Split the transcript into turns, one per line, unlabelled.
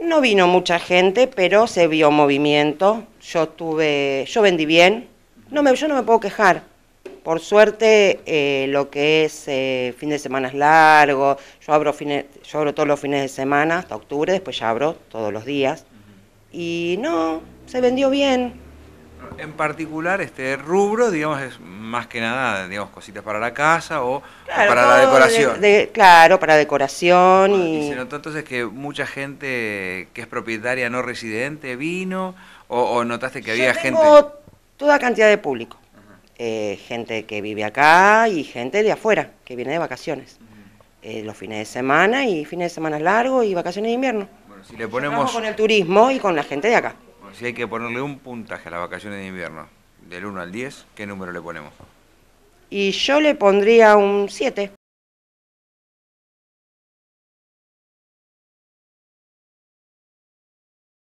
No vino mucha gente, pero se vio movimiento. Yo tuve, yo vendí bien. No me, yo no me puedo quejar. Por suerte, eh, lo que es eh, fin de semana es largo. Yo abro, fines, yo abro todos los fines de semana hasta octubre, después ya abro todos los días.
Y no, se vendió bien. En
particular, este rubro, digamos, es más que nada, digamos, cositas para la casa o para la decoración. De,
claro, para decoración. Ah, y... se
notó entonces que mucha gente que es propietaria no residente vino o, notaste que había gente...
Toda cantidad de público. Eh, gente que vive acá y gente de afuera, que viene de vacaciones. Eh, los fines de semana y fines de semana largos y vacaciones de invierno. si
le ponemos... Con el turismo
y con la gente de acá.
si hay que ponerle un puntaje a las vacaciones de invierno, del 1 al 10, ¿qué número le ponemos?
Y yo le pondría un 7.